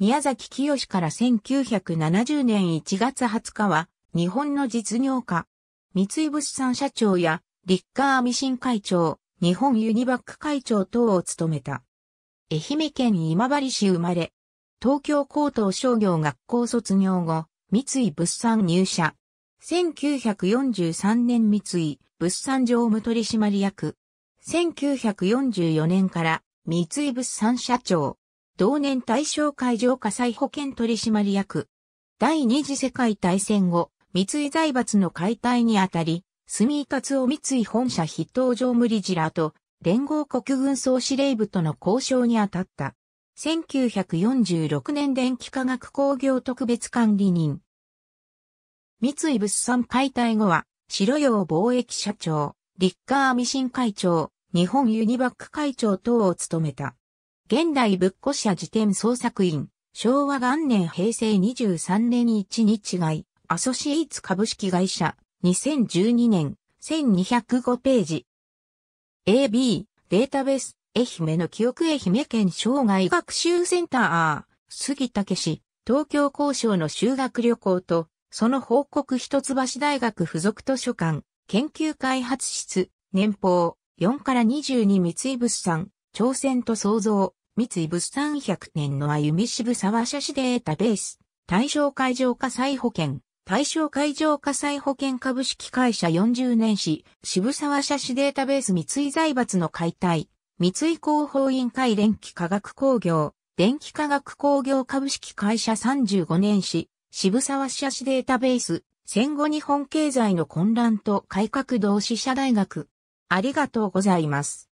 宮崎清から1970年1月20日は、日本の実業家、三井物産社長や、リッカーミシン会長、日本ユニバック会長等を務めた。愛媛県今治市生まれ、東京高等商業学校卒業後、三井物産入社。1943年三井物産常務取締役。1944年から三井物産社長。同年大象会場火災保険取締役。第二次世界大戦後、三井財閥の解体にあたり、住井達夫三井本社筆頭常務理事らと、連合国軍総司令部との交渉にあたった。1946年電気化学工業特別管理人。三井物産解体後は、白洋貿易社長、リッカーミシン会長、日本ユニバック会長等を務めた。現代仏庫社辞典創作員、昭和元年平成23年1日外、アソシエイツ株式会社、2012年、1205ページ。AB、データベース、愛媛の記憶愛媛県生涯学習センター、杉竹氏、東京交渉の修学旅行と、その報告一橋大学附属図書館、研究開発室、年俸4から22三井物産、挑戦と創造、三井物産100年の歩み渋沢社市データベース、対象会場火災保険、対象会場火災保険株式会社40年史、渋沢社市データベース三井財閥の解体、三井広報委員会電気化学工業、電気化学工業株式会社35年史、渋沢社市データベース、戦後日本経済の混乱と改革同志社大学。ありがとうございます。